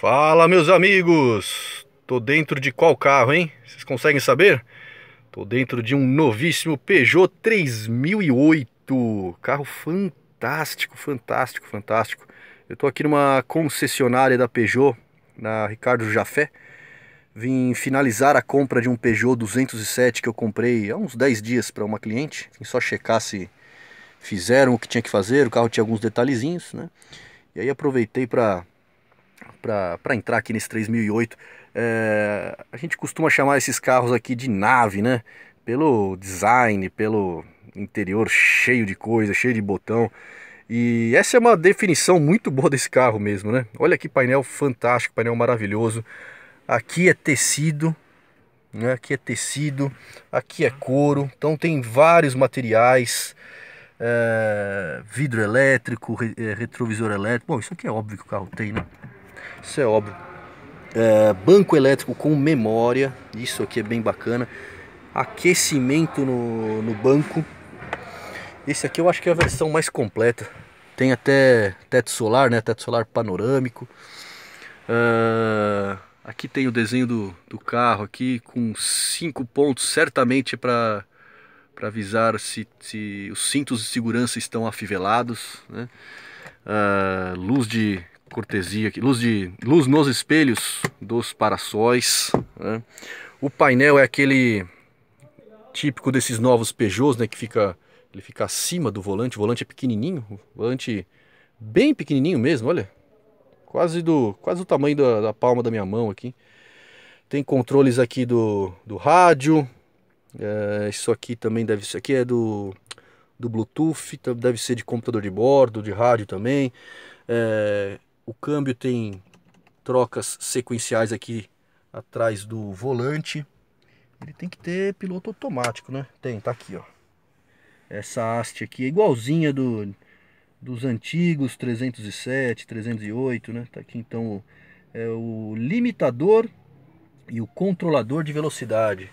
Fala, meus amigos! Tô dentro de qual carro, hein? Vocês conseguem saber? Tô dentro de um novíssimo Peugeot 3008. Carro fantástico, fantástico, fantástico. Eu tô aqui numa concessionária da Peugeot, na Ricardo Jafé. Vim finalizar a compra de um Peugeot 207 que eu comprei há uns 10 dias para uma cliente. Vim só checar se fizeram o que tinha que fazer, o carro tinha alguns detalhezinhos, né? E aí aproveitei para para entrar aqui nesse 3008. É, a gente costuma chamar esses carros aqui de nave, né? Pelo design, pelo interior cheio de coisa, cheio de botão. E essa é uma definição muito boa desse carro mesmo, né? Olha que painel fantástico, painel maravilhoso. Aqui é tecido, né? Aqui é tecido, aqui é couro. Então tem vários materiais. É, vidro elétrico, re, é, retrovisor elétrico. Bom, isso aqui é óbvio que o carro tem, né? isso é óbvio. É, banco elétrico com memória, isso aqui é bem bacana. Aquecimento no, no banco. Esse aqui eu acho que é a versão mais completa. Tem até teto solar, né? Teto solar panorâmico. Uh, aqui tem o desenho do, do carro aqui com cinco pontos, certamente para para avisar se, se, os cintos de segurança estão afivelados, né? uh, luz de cortesia aqui, luz, de, luz nos espelhos dos para Né? O painel é aquele típico desses novos Peugeots, né, que fica, ele fica acima do volante, o volante é pequenininho, o volante bem pequenininho mesmo, olha, quase do, quase do tamanho da, da palma da minha mão aqui. Tem controles aqui do, do rádio, é, isso aqui também deve ser, aqui é do, do Bluetooth, deve ser de computador de bordo, de rádio também. É, o câmbio tem trocas sequenciais aqui atrás do volante. Ele tem que ter piloto automático, né? Tem, tá aqui, ó. Essa haste aqui é igualzinha do, dos antigos 307, 308, né? Tá aqui então é o limitador e o controlador de velocidade.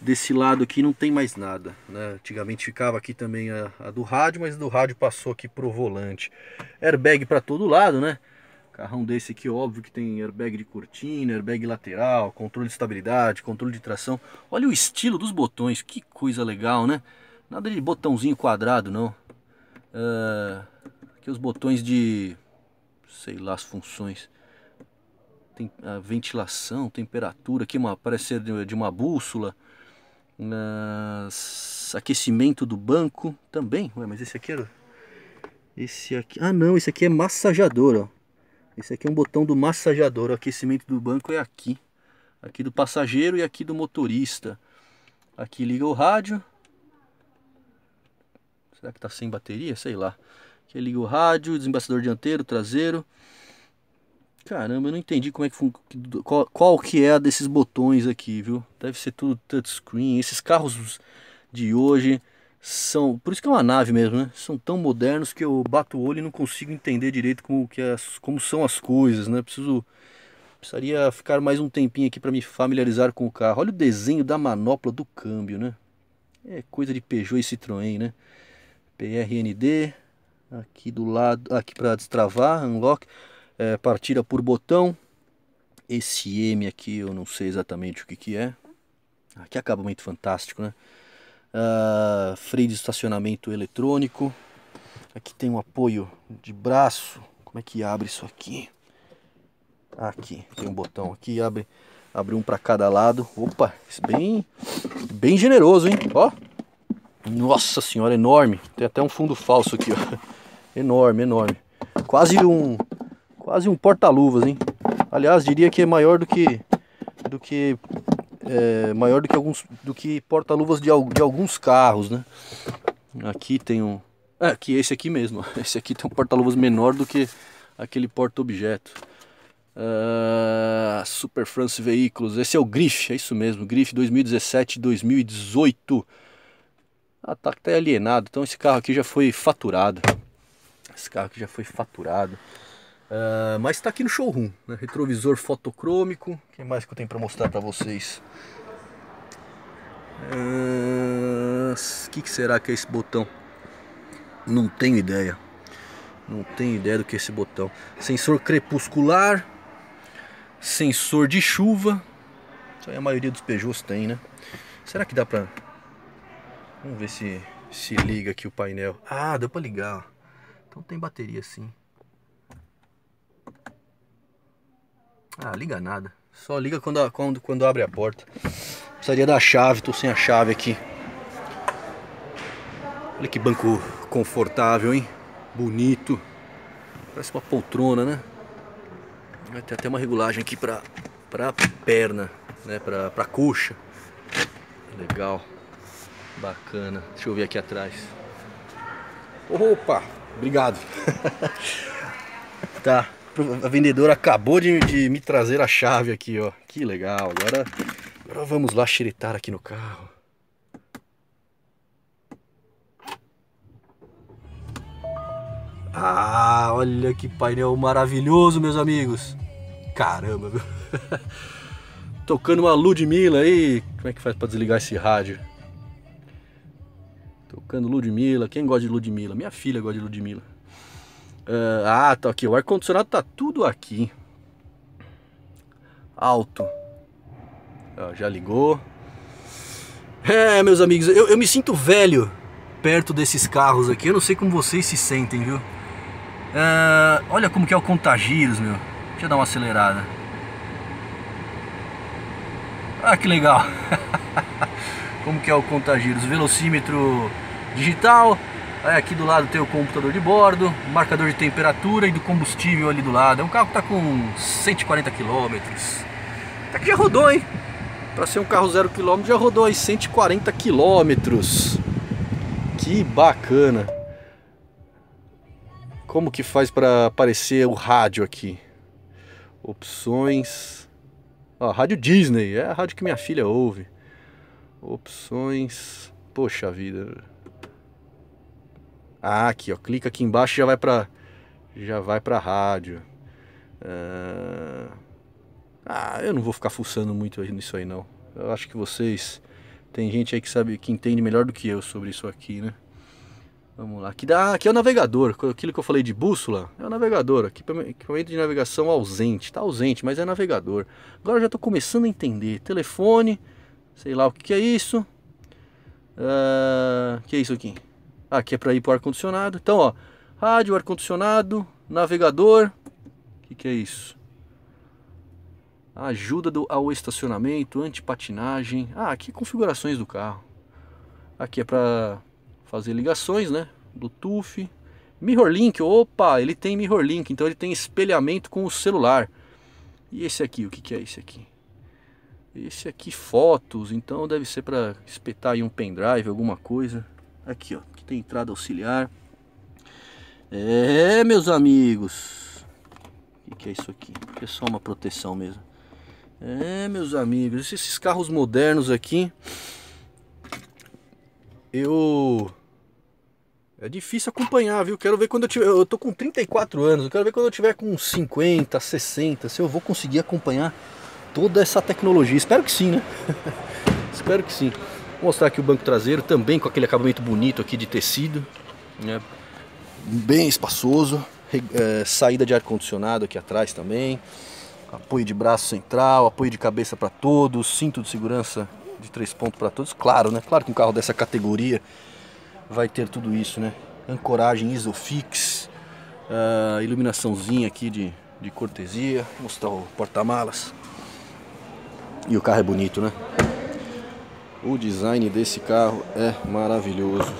Desse lado aqui não tem mais nada, né? Antigamente ficava aqui também a, a do rádio, mas do rádio passou aqui pro volante. Airbag para todo lado, né? Carrão desse aqui, óbvio que tem airbag de cortina, airbag lateral, controle de estabilidade, controle de tração. Olha o estilo dos botões, que coisa legal, né? Nada de botãozinho quadrado, não. Uh, aqui os botões de... sei lá as funções. Tem a ventilação, temperatura, aqui uma, parece ser de uma bússola. Nas... aquecimento do banco também. Ué, mas esse aqui era... Esse aqui... Ah, não, esse aqui é massajador, ó. Esse aqui é um botão do massageador. O aquecimento do banco é aqui. Aqui do passageiro e aqui do motorista. Aqui liga o rádio. Será que está sem bateria? Sei lá. Aqui liga o rádio, desembaçador dianteiro, traseiro. Caramba, eu não entendi como é que qual, qual que é a desses botões aqui, viu? Deve ser tudo touchscreen. Esses carros de hoje são, por isso que é uma nave mesmo, né? São tão modernos que eu bato o olho e não consigo entender direito como, que as, como são as coisas, né? Preciso, precisaria ficar mais um tempinho aqui para me familiarizar com o carro. Olha o desenho da manopla do câmbio, né? É coisa de Peugeot e Citroën, né? PRND, aqui do lado, aqui para destravar, unlock, é, partida por botão. Esse M aqui eu não sei exatamente o que, que é. Aqui é acabamento fantástico, né? uh, freio de estacionamento eletrônico. Aqui tem um apoio de braço. Como é que abre isso aqui? Aqui, tem um botão aqui, abre, abre um para cada lado. Opa, bem, bem generoso, hein? Ó. Nossa senhora, enorme. Tem até um fundo falso aqui, ó. Enorme, enorme. Quase um quase um porta-luvas, hein? Aliás, diria que é maior do que do que é, maior do que alguns do que porta-luvas de, de, alguns carros, né? Aqui tem um, é, aqui esse aqui mesmo. Esse aqui tem um porta-luvas menor do que aquele porta-objeto. Uh, Super France Veículos, esse é o Griff, é isso mesmo, Griff 2017-2018. Ah, tá, tá alienado, então esse carro aqui já foi faturado. Esse carro aqui já foi faturado. Uh, mas está aqui no showroom, né? retrovisor fotocrômico. O que mais que eu tenho para mostrar para vocês? O uh, ah, que, que, será que é esse botão? Não tenho ideia. Não tenho ideia do que é esse botão. Sensor crepuscular. Sensor de chuva. Isso aí a maioria dos Peugeots tem, né? Será que dá para... Vamos ver se se liga aqui o painel. Ah, deu para ligar. Então tem bateria sim. Ah, liga nada. Só liga quando, quando, quando abre a porta. Precisaria da chave, tô sem a chave aqui. Olha que banco confortável, hein? Bonito. Parece uma poltrona, né? Vai ter até uma regulagem aqui pra, pra perna, né? Pra, pra coxa. Legal. Bacana. Deixa eu ver aqui atrás. Opa! Obrigado. tá a vendedora acabou de, de, me trazer a chave aqui, ó. Que legal. Agora, agora vamos lá xeritar aqui no carro. Ah, olha que painel maravilhoso, meus amigos. Caramba, viu? Tocando uma Ludmilla aí. Como é que faz para desligar esse rádio? Tocando Ludmilla. Quem gosta de Ludmilla? Minha filha gosta de Ludmilla. Uh, ah, tá aqui. O ar-condicionado tá tudo aqui. Alto. Ó, ah, já ligou. É, meus amigos, eu, eu me sinto velho perto desses carros aqui. Eu não sei como vocês se sentem, viu? Uh, olha como que é o contagiros, meu. Deixa eu dar uma acelerada. Ah, que legal. como que é o contagiros. Velocímetro digital. É, aqui do lado tem o computador de bordo, marcador de temperatura e do combustível ali do lado. É um carro que está com 140 km. Até que já rodou, hein? Para ser um carro zero km já rodou aí 140 km. Que bacana. Como que faz para aparecer o rádio aqui? Opções. Ó, rádio Disney, é a rádio que minha filha ouve. Opções. Poxa vida. Ah, aqui, ó. Clica aqui embaixo já vai para já vai para rádio. Ah, ah, eu não vou ficar fuçando muito nisso aí não. Eu acho que vocês tem gente aí que sabe que entende melhor do que eu sobre isso aqui, né? Vamos lá. Aqui, dá, aqui é o navegador. Aquilo que eu falei de bússola é o navegador. Aqui equipamento de navegação ausente. Tá ausente, mas é navegador. Agora eu já tô começando a entender. Telefone, sei lá o que, que é isso. Uh, que é isso aqui? Aqui é para ir para o ar-condicionado. Então, ó, rádio, ar-condicionado, navegador. O que, que é isso? Ajuda do, ao estacionamento, antipatinagem. Ah, aqui configurações do carro. Aqui é para fazer ligações, né? Bluetooth. Mirror Link, opa, ele tem Mirror Link, então ele tem espelhamento com o celular. E esse aqui, o que, que é esse aqui? Esse aqui, fotos, então deve ser para espetar aí um pendrive, alguma coisa. Aqui, ó, tem entrada auxiliar. É, meus amigos. O que, é isso aqui? É só uma proteção mesmo. É, meus amigos, esses, esses carros modernos aqui. Eu... É difícil acompanhar, viu? Quero ver quando eu tiver... Eu tô com 34 anos. Eu quero ver quando eu tiver com 50, 60. Se eu vou conseguir acompanhar toda essa tecnologia. Espero que sim, né? Espero que sim. Vou mostrar aqui o banco traseiro, também com aquele acabamento bonito aqui de tecido. Né? Bem espaçoso. É, saída de ar-condicionado aqui atrás também. Apoio de braço central, apoio de cabeça para todos, cinto de segurança de três pontos para todos. Claro, né? Claro que um carro dessa categoria vai ter tudo isso, né? Ancoragem Isofix, uh, iluminaçãozinha aqui de, de cortesia. Vou mostrar o porta-malas. E o carro é bonito, né? O design desse carro é maravilhoso.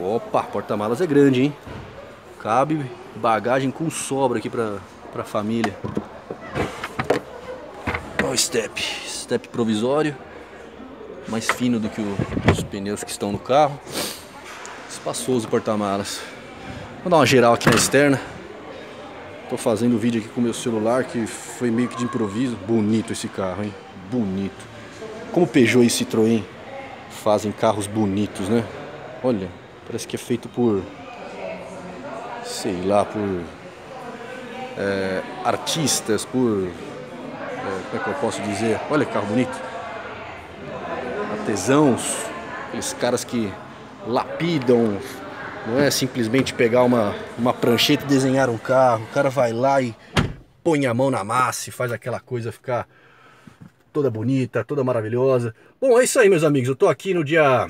Opa, porta-malas é grande, hein? Cabe bagagem com sobra aqui para a família. Olha o step. Step provisório. Mais fino do que o, os pneus que estão no carro. Espaçoso o porta-malas. Vou dar uma geral aqui na externa. Tô fazendo o vídeo aqui com o meu celular, que foi meio que de improviso. Bonito esse carro, hein? Bonito. Como Peugeot e Citroën fazem carros bonitos, né? Olha, parece que é feito por, sei lá, por é, artistas, por, é, como é que eu posso dizer? Olha que carro bonito. Artesãos, aqueles caras que lapidam, não é simplesmente pegar uma, uma prancheta e desenhar um carro. O cara vai lá e põe a mão na massa e faz aquela coisa ficar toda bonita, toda maravilhosa. Bom, é isso aí, meus amigos. Eu tô aqui no dia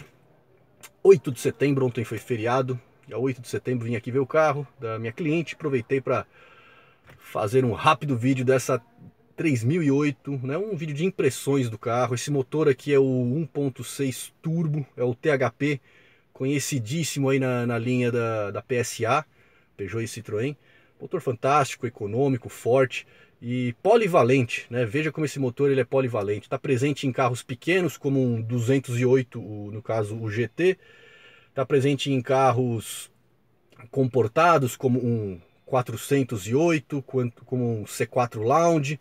8 de setembro, ontem foi feriado. Dia 8 de setembro vim aqui ver o carro da minha cliente, aproveitei para fazer um rápido vídeo dessa 3008, né? Um vídeo de impressões do carro. Esse motor aqui é o 1.6 turbo, é o THP, conhecidíssimo aí na, na linha da, da PSA, Peugeot e Citroën. Motor fantástico, econômico, forte e polivalente, né? Veja como esse motor ele é polivalente. Está presente em carros pequenos, como um 208, no caso o GT. Está presente em carros comportados, como um 408, como um C4 Lounge.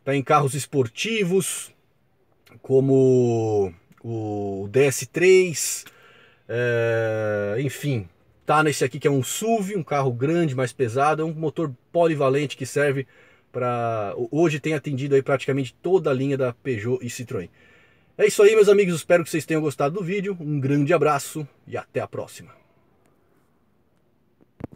Está em carros esportivos, como o DS3. É... Eh, enfim, está nesse aqui que é um SUV, um carro grande, mais pesado. É um motor polivalente que serve para hoje tem atendido aí praticamente toda a linha da Peugeot e Citroën. É isso aí, meus amigos, espero que vocês tenham gostado do vídeo. Um grande abraço e até a próxima.